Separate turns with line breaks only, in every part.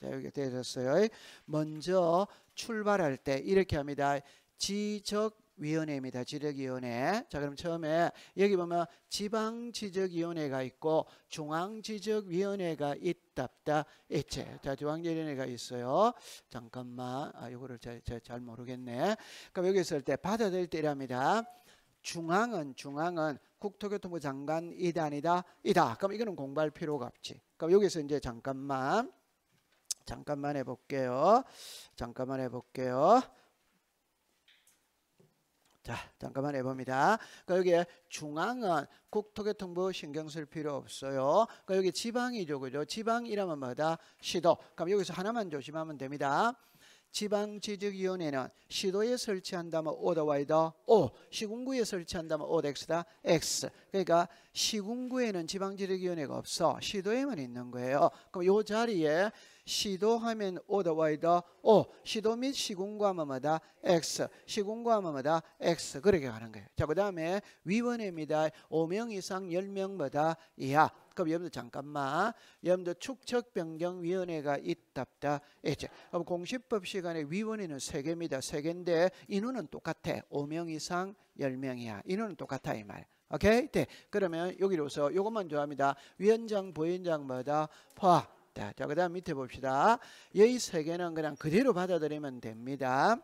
자, 여기 되셨어요. 먼저 출발할 때 이렇게 합니다. 지적 위원회입니다. 지적위원회. 자, 그럼 처음에 여기 보면 지방 지적위원회가 있고 중앙 지적위원회가 있답다. 있체. 자, 중앙지원회가 적위 있어요. 잠깐만. 아, 이거를 잘, 모르겠네. 그럼 여기 있을 때 받아들일 때랍니다. 중앙은 중앙은 국토교통부 장관이다아니다 이다. 그럼 이거는 공부할 필요가 없지. 그럼 여기서 이제 잠깐만 잠깐만 해볼게요. 잠깐만 해볼게요. 자, 잠깐만 해봅니다. 그러니까 여기 중앙은 국토교통부 신경 쓸 필요 없어요. 그러니까 여기 지방이죠, 그죠? 지방이라면 뭐다? 시도. 그럼 여기서 하나만 조심하면 됩니다. 지방지적위원회는 시도에 설치한다면 오더와이더 O, 시군구에 설치한다면 오덱스다 X. 그러니까 시군구에는 지방지적위원회가 없어. 시도에만 있는 거예요. 그럼 이 자리에 시도하면 오더와이더 O, 시도 및 시군구하면마다 X, 시군구하면마다 X. 그렇게 가는 거예요. 자, 그 다음에 위원회입니다. 5명 이상 10명마다 이하. 그럼 여러분들 잠깐만. 여러분들 축척변경위원회가 있답다. 했죠. 예, 그럼 공시법 시간에 위원회는 세개입니다세개인데 인원은 똑같아. 5명 이상 10명이야. 인원은 똑같아 이 말. 오케이? 네. 그러면 여기로서 요것만 좋아합니다. 위원장, 부위원장마다 포함. 자, 그 다음 밑에 봅시다. 여기 세 개는 그냥 그대로 받아들이면 됩니다.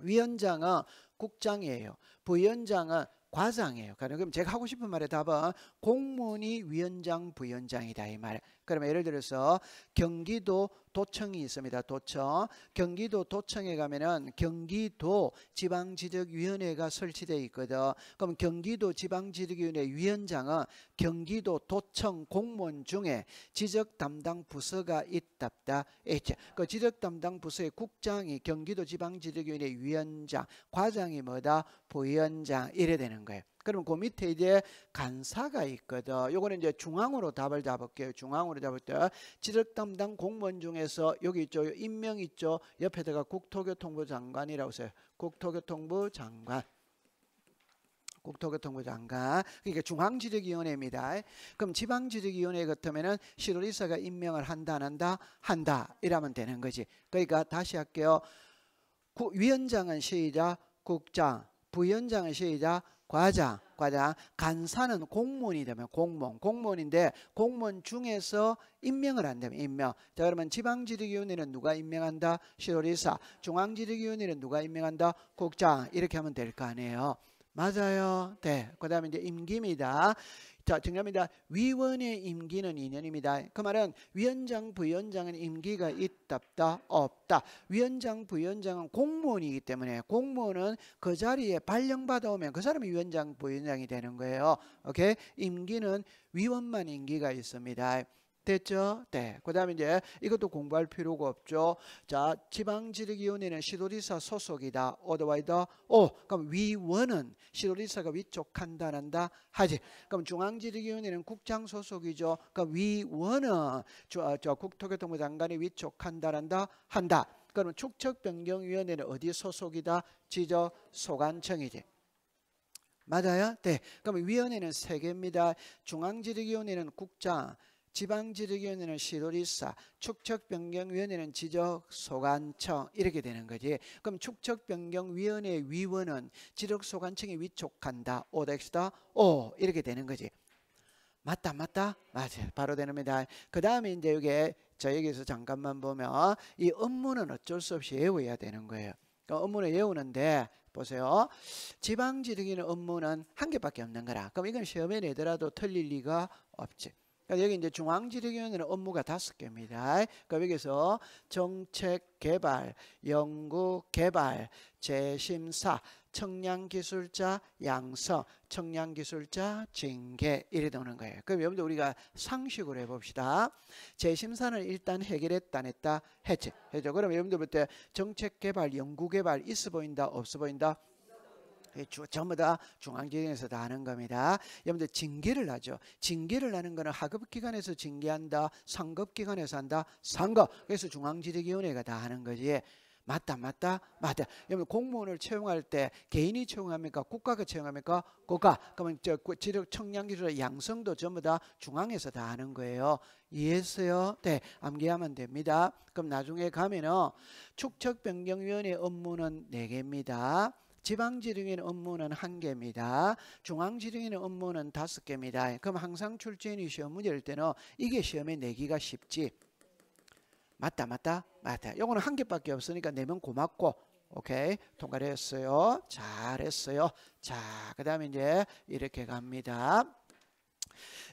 위원장은 국장이에요. 부위원장은 과장이에요. 그러니까 그럼 제가 하고 싶은 말의 답은 공무원이 위원장 부위원장이다 이 말. 그러면 예를 들어서 경기도 도청이 있습니다. 도청. 경기도 도청에 가면은 경기도 지방지적위원회가 설치되어 있거든. 그럼 경기도 지방지적위원회 위원장은 경기도 도청 공무원 중에 지적 담당 부서가 있답다. 그 지적 담당 부서의 국장이 경기도 지방지적위원회 위원장, 과장이 뭐다? 부위원장 이래 되는 거예요. 그러면 그 밑에 이제 간사가 있거든. 요거는 이제 중앙으로 답을 잡을게요. 중앙으로 잡을 때 지적 담당 공무원 중에서 여기 있죠. 임명 있죠. 옆에 다가 국토교통부 장관이라고 써요. 국토교통부 장관. 국토교통부 장관 그러니까 중앙지적위원회입니다. 그럼 지방지적위원회 같으면 시도지사가 임명을 한다 안 한다 한다 이러면 되는 거지. 그러니까 다시 할게요. 위원장은 시의자 국장 부위원장은 시의자 과장, 과장. 간사는 공무원이 되면 공무원, 공무원인데 공무원 중에서 임명을 한다면 임명. 자 그러면 지방지리기원회는 누가 임명한다? 시도리사. 중앙지리기원회는 누가 임명한다? 국장. 이렇게 하면 될 거 아니에요. 맞아요. 네. 그 다음에 이제 임기입니다. 자, 정답입니다. 위원의 임기는 2년입니다. 그 말은 위원장, 부위원장은 임기가 있다 다 없다. 위원장, 부위원장은 공무원이기 때문에 공무원은 그 자리에 발령받아 오면 그 사람이 위원장, 부위원장이 되는 거예요. 오케이? 임기는 위원만 임기가 있습니다. 됐죠? 네. 그 다음에 이제 이것도 공부할 필요가 없죠. 자, 지방지리기운에는 시도리사 소속이다. 어더와이더 오. Oh, 그럼 위원은 시도리사가 위쪽 판단한다 하지. 그럼 중앙지리기운에는 국장 소속이죠. 그럼 위원은 저, 저 국토교통부 장관이 위쪽 판단한다 한다. 그러 축척변경위원회는 어디 소속이다? 지저 소관청이지. 맞아요? 네. 그럼 위원회는 세 개입니다. 중앙지리기원회는 국장, 지방지리위원회는 시도리사, 축척변경위원회는 지적소관청 이렇게 되는 거지. 그럼 축척변경위원회 위원은 지적소관청에 위촉한다. 오덱스다. 오 이렇게 되는 거지. 맞다 맞다 맞아요 바로 되는 겁니다 그 다음에 이제 이게 저 여기서 잠깐만 보면 이 업무는 어쩔 수 없이 외워야 되는 거예요 그 업무는 외우는데 보세요 지방지르기는 업무는 한 개밖에 없는 거라 그럼 이건 시험에 내더라도 틀릴 리가 없지 그러니까 여기 이제 중앙지리경영회는 업무가 다섯 개입니다. 그러니까 여기서 정책 개발, 연구 개발, 재심사, 청량기술자 양성, 청량기술자 징계 이래 되는 거예요. 그럼 여러분들 우리가 상식으로 해봅시다. 재심사는 일단 해결했다 냈다 해지 해죠. 그럼 여러분들 볼 때 정책개발, 연구개발 있어 보인다 없어 보인다 예, 주, 전부 다 중앙재정에서 다 하는 겁니다. 여러분들 징계를 하죠. 징계를 하는 거는 하급기관에서 징계한다. 상급기관에서 한다. 상급. 그래서 중앙지재위원회가 다 하는 거지. 맞다 맞다 맞다 여러분 공무원을 채용할 때 개인이 채용합니까 국가가 채용합니까 국가 그러면 저 지력 청량기술 양성도 전부 다 중앙에서 다 하는 거예요 이해했어요 네 암기하면 됩니다 그럼 나중에 가면은 축척변경위원회 업무는 4개입니다 지방지등인 업무는 한 개입니다. 중앙지등인 업무는 다섯 개입니다. 그럼 항상 출제인이 시험 문제 일 때는 이게 시험에 내기가 쉽지. 맞다 맞다 맞다. 요거는 한 개밖에 없으니까 내면 네 고맙고 오케이 통과를 했어요. 잘했어요. 자 그다음에 이제 이렇게 갑니다.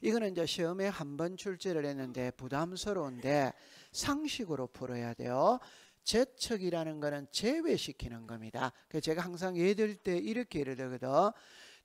이거는 이제 시험에 한 번 출제를 했는데 부담스러운데 상식으로 풀어야 돼요. 재척이라는 것은 제외시키는 겁니다. 제가 항상 예들 때 이렇게 예를 들거든.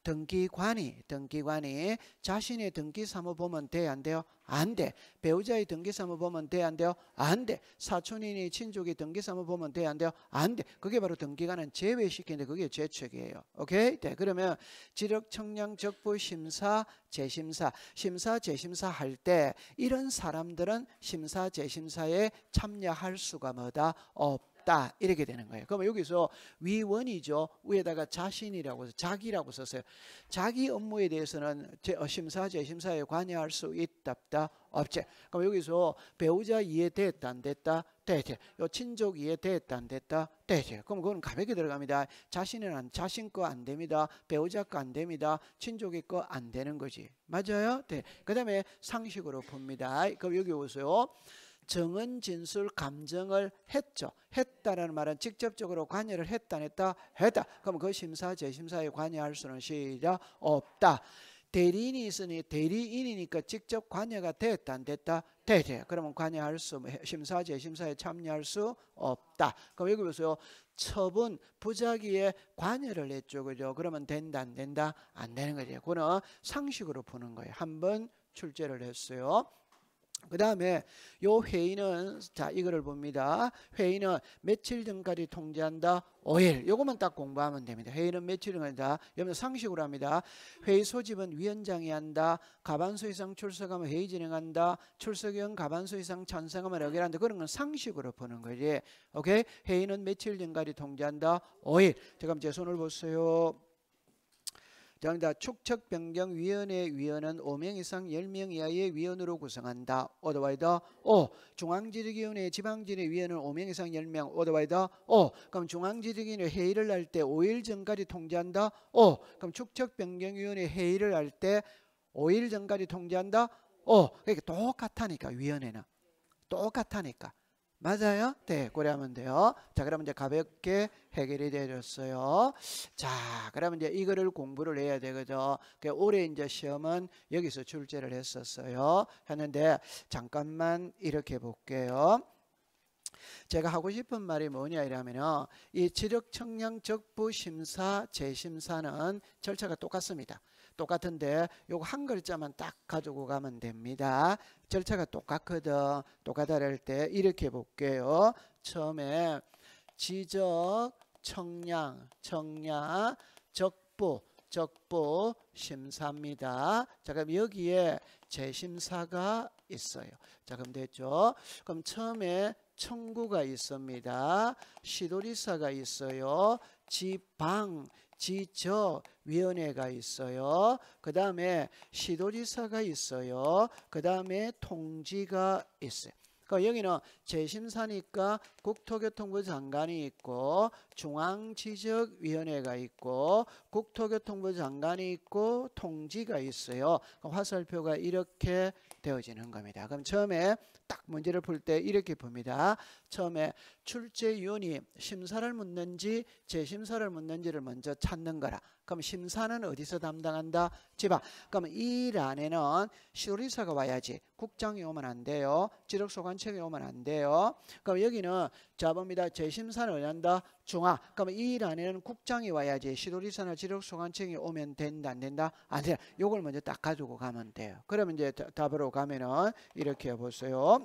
등기관이 등기관이 자신의 등기사무보면 돼안 돼요? 안 돼. 배우자의 등기사무보면 돼안 돼요? 안 돼. 사촌이니 친족이 등기사무보면 돼안 돼요? 안 돼. 그게 바로 등기관은 제외시키는데 그게 제책이에요. 오케이? 네. 그러면 지력 청량 적부 심사 재심사 심사 재심사 할 때 이런 사람들은 심사 재심사에 참여할 수가 뭐다? 없 같다 이렇게 되는 거예요. 그러면 여기서 위원이죠. 위에다가 자신이라고 해서 자기라고 썼어요. 자기 업무에 대해서는 어, 심사제 심사에 관여할 수 있다 다 없지. 그럼 여기서 배우자 이해됐다 안 됐다 대체 요 친족 이해됐다 안 됐다 대체 그럼 그건 가볍게 들어갑니다. 자신은 안, 자신 거 안 됩니다. 배우자 거 안 됩니다. 친족이 거 안 되는 거지. 맞아요? 네. 그 다음에 상식으로 봅니다. 그럼 여기 오세요. 정은 진술 감정을 했죠. 했다라는 말은 직접적으로 관여를 했다 했다 했다. 그럼 그 심사 재심사에 관여할 수는 시작 없다. 대리인이 있으니 대리인이니까 직접 관여가 됐다 안 됐다 되대. 그러면 관여할 수 심사 재심사에 참여할 수 없다. 그럼 여기 보세요. 처분 부작위에 관여를 했죠. 그죠? 그러면 된다 안 된다 안 되는 거죠. 그거는 상식으로 보는 거예요. 한번 출제를 했어요. 그 다음에 요 회의는 자 이거를 봅니다. 회의는 며칠 등까지 통제한다. 5일. 요것만 딱 공부하면 됩니다. 회의는 며칠 등까지다. 여러분 상식으로 합니다. 회의 소집은 위원장이 한다. 가반수 이상 출석하면 회의 진행한다. 출석위 가반수 이상 찬성하면 여기란다. 그런 건 상식으로 보는 거지. 오케이? 회의는 며칠 등까지 통제한다. 5일. 제가 제 손을 보세요. 정답 축척변경위원회 위원은 5명 이상 10명 이하의 위원으로 구성한다. 오더바이더 어. 오 중앙지리기위원회 지방지리 위원은 5명 이상 10명 오더바이더 어. 오 그럼 중앙지리기위원회 회의를 할 때 5일 전까지 통제한다. 오 어. 그럼 축척변경위원회 회의를 할 때 5일 전까지 통제한다. 오 그러니까 똑같다니까 위원회는 똑같다니까 맞아요? 네, 고려하면 돼요. 자, 그러면 이제 가볍게 해결이 되었어요. 자, 그러면 이제 이거를 공부를 해야 되거죠. 그 올해 이제 시험은 여기서 출제를 했었어요. 했는데 잠깐만 이렇게 볼게요. 제가 하고 싶은 말이 뭐냐 이러면요. 이 지력 청량 적부 심사 재심사는 절차가 똑같습니다. 똑같은데 요거 한 글자만 딱 가지고 가면 됩니다. 절차가 똑같거든. 똑같다랄 때 이렇게 볼게요. 처음에 지적, 청량, 청량, 적부, 적부, 심사입니다. 자 그럼 여기에 재심사가 있어요. 자 그럼 됐죠? 그럼 처음에 청구가 있습니다. 시도리사가 있어요. 지방 지적위원회가 있어요. 그 다음에 시도지사가 있어요. 그 다음에 통지가 있어요. 그러니까 여기는 재심사니까 국토교통부 장관이 있고 중앙지적위원회가 있고 국토교통부 장관이 있고 통지가 있어요. 그러니까 화살표가 이렇게 되어지는 겁니다. 그럼 처음에 딱 문제를 풀 때 이렇게 봅니다. 처음에 출제위원이 심사를 묻는지 재심사를 묻는지를 먼저 찾는 거라. 그럼 심사는 어디서 담당한다? 지방. 그럼 이란에는 시도리사가 와야지. 국장이 오면 안 돼요. 지력소관청이 오면 안 돼요. 그럼 여기는 자봅니다. 재심사는 어디한다? 중앙. 그럼 이란에는 국장이 와야지. 시도리사나 지력소관청이 오면 된다 안 된다? 안 된다. 요걸 먼저 딱 가지고 가면 돼요. 그러면 이제 답으로 가면은 이렇게 해보세요.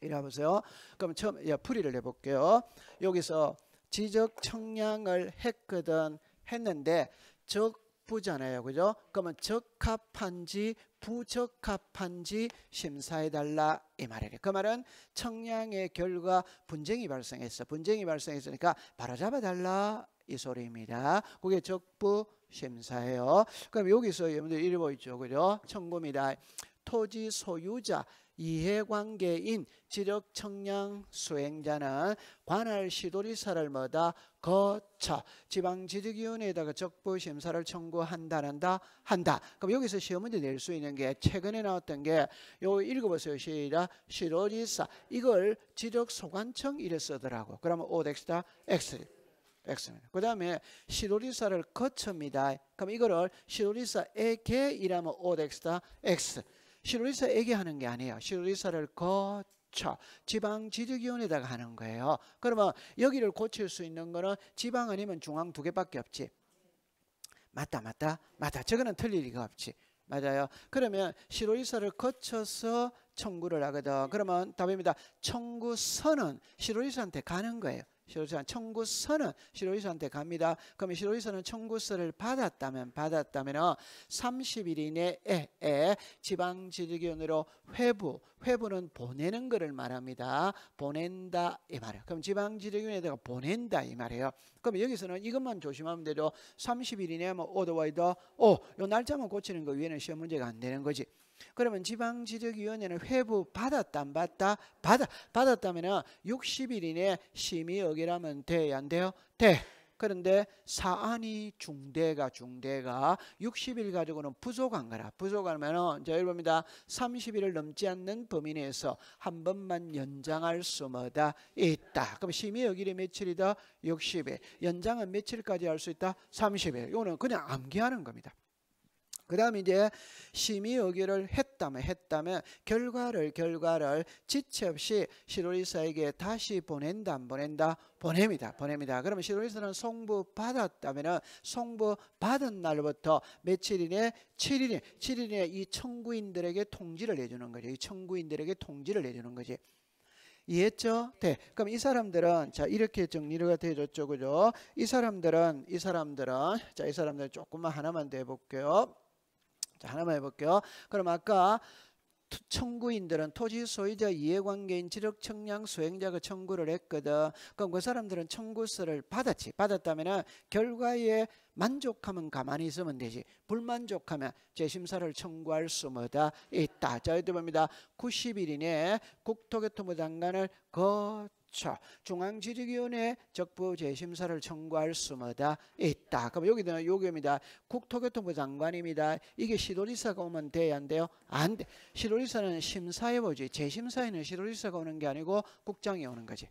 이리 와보세요. 그럼 처음 예, 풀이를 해볼게요. 여기서 지적 청량을 했거든 했는데 적부잖아요. 그죠? 그러면 적합한지 부적합한지 심사해달라 이 말이에요. 그 말은 청량의 결과 분쟁이 발생했어. 분쟁이 발생했으니까 바로잡아달라 이 소리입니다. 그게 적부 심사예요. 그럼 여기서 여러분들 읽어보죠. 그죠? 청구입니다. 토지 소유자 이해관계인 지력 청량 수행자는 관할 시도리사를 뭐다 거쳐 지방지득위원회에다가 적부 심사를 청구한다는다 한다. 그럼 여기서 시험 문제 낼 수 있는 게 최근에 나왔던 게 요 읽어보세요. 시작 시도지사 이걸 지적 소관청 이래 쓰더라고. 그러면 O 덱스다 X. x 그 다음에 시도지사를 거칩니다. 그럼 이거를 시도지사에게 이라면 O 덱스다 X. 시로리사얘기 하는 게 아니에요. 시로리사를 거쳐 지방 지주기원에다가 하는 거예요. 그러면 여기를 고칠 수 있는 거는 지방 아니면 중앙 두 개밖에 없지. 맞다, 맞다, 맞다. 저거는 틀릴 리가 없지. 맞아요. 그러면 시로리사를 거쳐서 청구를 하거든. 그러면 답입니다. 청구서는 시로리사한테 가는 거예요. 시로이는 청구서는 시로이산한테 갑니다. 그러면 시로이서는 청구서를 받았다면 받았다면 30일 이내에 지방지리기원으로 회부 회부는 보내는 것을 말합니다. 보낸다 이 말이에요. 그럼 지방지리기원에다가 보낸다 이 말이에요. 그럼 여기서는 이것만 조심하면 되죠. 30일 이내면 에 오더와이더 오, 요 날짜만 고치는 거 위에는 시험 문제가 안 되는 거지. 그러면 지방지적위원회는 회부 받았다 안 받다? 받아. 받았다면 60일 이내 심의 의결하면 돼야 안 돼요? 돼. 그런데 사안이 중대가 중대가 60일 가지고는 부족한 거라. 부족하면은 자, 읽봅니다. 30일을 넘지 않는 범위 내에서 한 번만 연장할 수마다 있다. 그럼 심의 여기이 며칠이다? 60일. 연장은 며칠까지 할 수 있다? 30일. 이거는 그냥 암기하는 겁니다. 그 다음에 이제 심의 의결을 했다면했다면 결과를 결과를 지체 없이 시로리사에게 다시 보낸다 안 보낸다 보냅니다 보냅니다 그러면 시로리사는 송부 받았다면은 송부 받은 날부터 며칠 이내 7일 7일 이내 이 청구인들에게 통지를 내주는 거죠 이 청구인들에게 통지를 내주는 거지 이해했죠? 네. 그럼 이 사람들은 자 이렇게 정리가 되어졌죠, 그죠? 이 사람들은 이 사람들은 자 이 사람들은 조금만 하나만 더 해볼게요. 자, 하나만 해볼게요. 그럼 아까 청구인들은 토지 소유자 이해관계인 지력 청량 수행자가 청구를 했거든. 그럼 그 사람들은 청구서를 받았지. 받았다면 결과에 만족하면 가만히 있으면 되지. 불만족하면 재심사를 청구할 수마다 있다. 자, 이때 봅니다. 90일 이내에 국토교통부 장관을 거그 중앙지리위원회 적부재심사를 청구할 수마다 있다. 그럼 여기는 요기입니다. 국토교통부 장관입니다. 이게 시도지사가 오면 돼야 안 돼요? 안 돼. 시도지사는 심사해보지. 재심사에는 시도지사가 오는 게 아니고 국장이 오는 거지.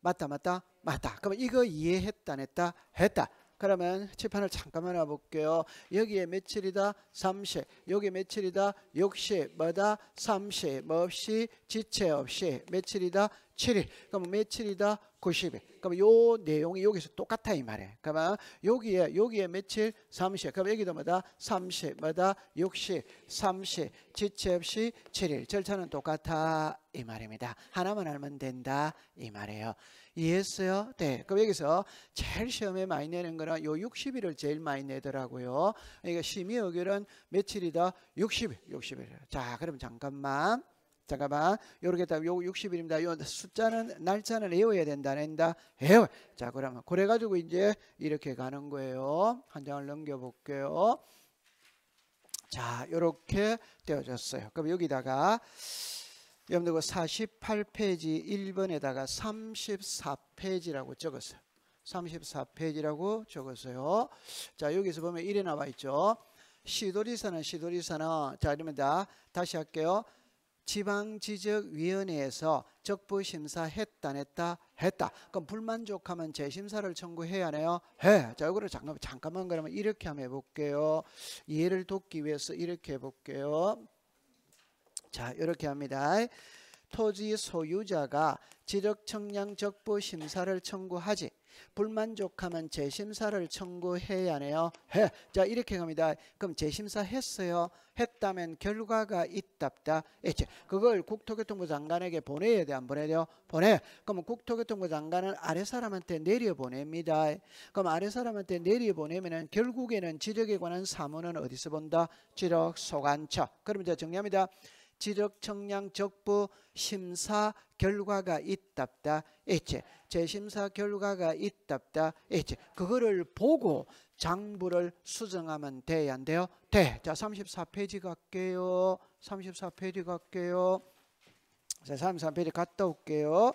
맞다 맞다 맞다. 그럼 이거 이해했다 했다 했다. 그러면 칠판을 잠깐만 와볼게요. 여기에 며칠이다? 30. 여기 며칠이다? 60. 뭐다? 30. 뭐 없이? 지체 없이. 며칠이다? 7일. 그럼 며칠이다? 90일. 그럼 요 내용이 여기서 똑같아 이 말이에요. 그러면 여기에 여기에 며칠? 30. 그럼 여기도 뭐다? 30. 뭐다? 60. 30. 지체 없이 7일. 절차는 똑같아 이 말입니다. 하나만 알면 된다 이 말이에요. 이해했어요? 네. 그럼 여기서 제일 시험에 많이 내는 거는 요 60일을 제일 많이 내더라고요. 그러니까 심의 의결은 며칠이다? 60일, 60일. 자, 그럼 잠깐만. 잠깐만. 요렇게 딱요 60일입니다. 요 숫자는 날짜는 외워야 된다. 된다. 외워. 자, 그러면 그래 가지고 이제 이렇게 가는 거예요. 한 장을 넘겨 볼게요. 자, 요렇게 떼어졌어요. 그럼 여기다가 여러분들 그 48페이지 1번에다가 34페이지라고 적었어요. 34페이지라고 적었어요. 자, 여기서 보면 1에 나와 있죠. 시도리사는 시도리사는 자, 이러니다 다시 할게요. 지방지적위원회에서 적부심사 했다 냈다 했다. 그럼 불만족하면 재심사를 청구해야 하네요. 해. 자, 이거를 잠깐, 잠깐만 그러면 이렇게 한번 해볼게요. 이해를 돕기 위해서 이렇게 해볼게요. 자 이렇게 합니다. 토지 소유자가 지적청량 적부 심사를 청구하지 불만족하면 재심사를 청구해야 하네요. 해. 자 이렇게 갑니다. 그럼 재심사 했어요. 했다면 결과가 있답다. 있지. 그걸 국토교통부 장관에게 보내야 돼. 안 보내요? 보내. 그럼 국토교통부 장관은 아래 사람한테 내려보냅니다. 그럼 아래 사람한테 내려보내면 결국에는 지적에 관한 사무는 어디서 본다? 지적 소관처. 그럼 이제 정리합니다. 지력, 청량, 적부, 심사 결과가 있답다 했지. 재심사 결과가 있답다 했지. 그거를 보고 장부를 수정하면 돼야 안 돼요? 돼. 자, 34페이지 갈게요. 34페이지 갈게요. 자, 33페이지 갔다 올게요.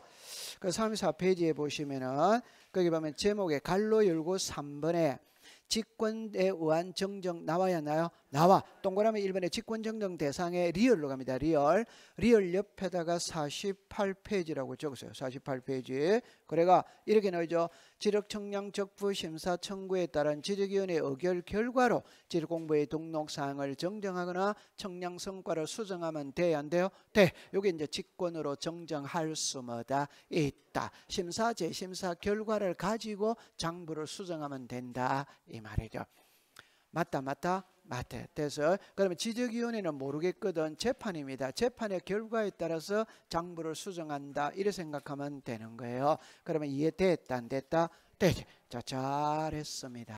그 34페이지에 보시면은 거기 보면 제목에 갈로 열고 3번에 직권에 의한 정정 나와야 나요? 나와 동그라미 1번에 직권정정 대상의 리얼로 갑니다. 리얼 리얼 옆에다가 48페이지라고 적었어요. 48페이지 그래가 이렇게 넣어죠 지력청량 적부 심사 청구에 따른 지적위원회 의결 결과로 지력공부의 등록사항을 정정하거나 청량 성과를 수정하면 돼야 안 돼요? 돼. 요게 이제 직권으로 정정할 수마다 있다. 심사 재심사 결과를 가지고 장부를 수정하면 된다. 이 말이죠. 맞다 맞다. 마태 돼서 그러면 지적위원회는 모르겠거든 재판입니다. 재판의 결과에 따라서 장부를 수정한다 이래 생각하면 되는 거예요. 그러면 이해됐다 안 됐다? 되지. 자 잘했습니다.